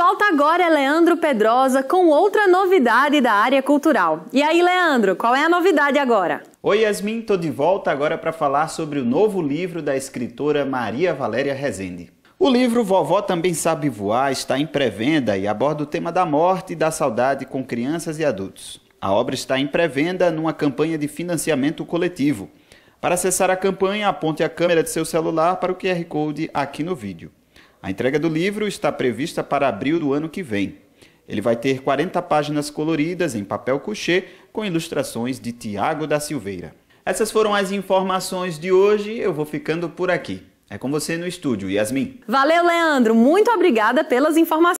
volta agora é Leandro Pedrosa com outra novidade da área cultural. E aí, Leandro, qual é a novidade agora? Oi, Yasmin, tô de volta agora para falar sobre o novo livro da escritora Maria Valéria Rezende. O livro Vovó Também Sabe Voar está em pré-venda e aborda o tema da morte e da saudade com crianças e adultos. A obra está em pré-venda numa campanha de financiamento coletivo. Para acessar a campanha, aponte a câmera de seu celular para o QR Code aqui no vídeo. A entrega do livro está prevista para abril do ano que vem. Ele vai ter 40 páginas coloridas em papel couché com ilustrações de Tiago da Silveira. Essas foram as informações de hoje, eu vou ficando por aqui. É com você no estúdio, Yasmin. Valeu, Leandro. Muito obrigada pelas informações.